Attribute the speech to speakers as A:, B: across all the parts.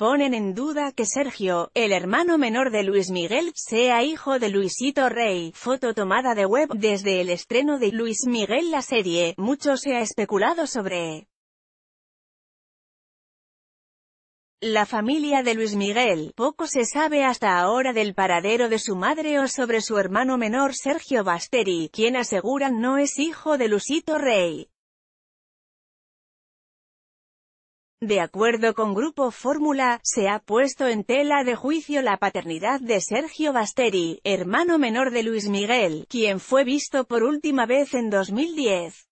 A: ponen en duda que Sergio, el hermano menor de Luis Miguel, sea hijo de Luisito Rey. Foto tomada de web. Desde el estreno de Luis Miguel la serie, mucho se ha especulado sobre La familia de Luis Miguel, poco se sabe hasta ahora del paradero de su madre o sobre su hermano menor Sergio Basteri, quien aseguran no es hijo de Luisito Rey. De acuerdo con Grupo Fórmula, se ha puesto en tela de juicio la paternidad de Sergio Basteri, hermano menor de Luis Miguel, quien fue visto por última vez en 2010.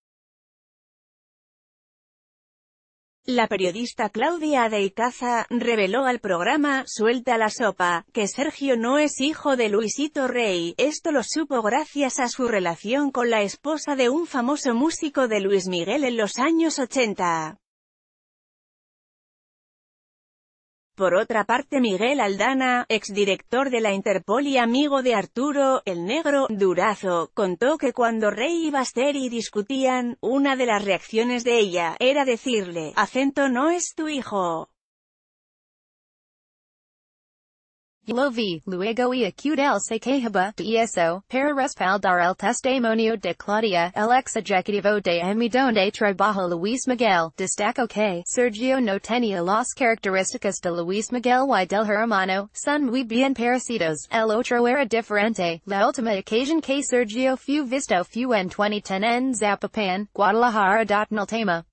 A: La periodista Claudia Icaza reveló al programa Suelta la sopa, que Sergio no es hijo de Luisito Rey, esto lo supo gracias a su relación con la esposa de un famoso músico de Luis Miguel en los años 80. Por otra parte Miguel Aldana, exdirector de la Interpol y amigo de Arturo, el negro, Durazo, contó que cuando Rey y Basteri discutían, una de las reacciones de ella, era decirle, acento no es tu hijo. Lo vi
B: luego y acud el se quejaba, de eso, para respaldar el testimonio de Claudia, el ex ejecutivo de mi donde trabaja Luis Miguel, destaco que Sergio no tenía las características de Luis Miguel y del hermano, son muy bien parecidos, el otro era diferente, la última ocasión que Sergio fue visto fue en 2010
C: en Zapopan, Guadalajara. tema.